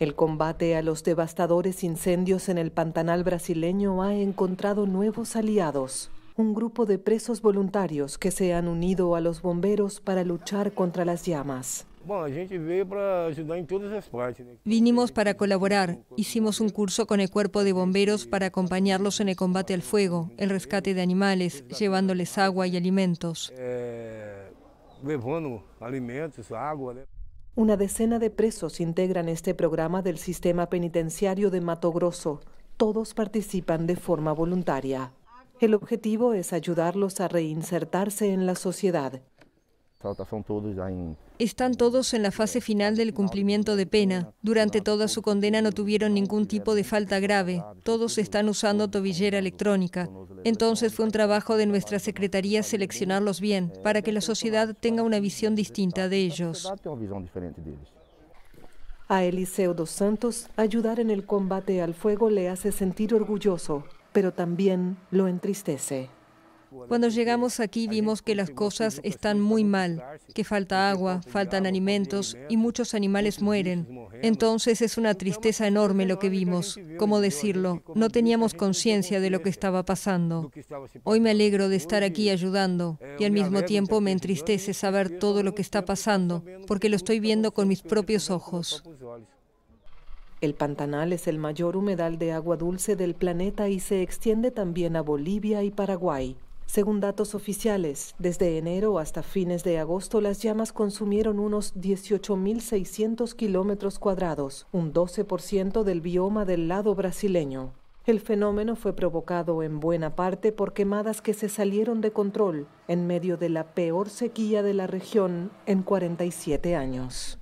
El combate a los devastadores incendios en el Pantanal brasileño ha encontrado nuevos aliados, un grupo de presos voluntarios que se han unido a los bomberos para luchar contra las llamas. Vinimos para colaborar. Hicimos un curso con el cuerpo de bomberos para acompañarlos en el combate al fuego, el rescate de animales, llevándoles agua y alimentos. Eh, alimentos, agua. Una decena de presos integran este programa del sistema penitenciario de Mato Grosso. Todos participan de forma voluntaria. El objetivo es ayudarlos a reinsertarse en la sociedad están todos en la fase final del cumplimiento de pena. Durante toda su condena no tuvieron ningún tipo de falta grave. Todos están usando tobillera electrónica. Entonces fue un trabajo de nuestra Secretaría seleccionarlos bien, para que la sociedad tenga una visión distinta de ellos. A Eliseo dos Santos, ayudar en el combate al fuego le hace sentir orgulloso, pero también lo entristece. Cuando llegamos aquí vimos que las cosas están muy mal, que falta agua, faltan alimentos y muchos animales mueren. Entonces es una tristeza enorme lo que vimos. ¿Cómo decirlo? No teníamos conciencia de lo que estaba pasando. Hoy me alegro de estar aquí ayudando y al mismo tiempo me entristece saber todo lo que está pasando, porque lo estoy viendo con mis propios ojos. El Pantanal es el mayor humedal de agua dulce del planeta y se extiende también a Bolivia y Paraguay. Según datos oficiales, desde enero hasta fines de agosto las llamas consumieron unos 18.600 kilómetros cuadrados, un 12% del bioma del lado brasileño. El fenómeno fue provocado en buena parte por quemadas que se salieron de control en medio de la peor sequía de la región en 47 años.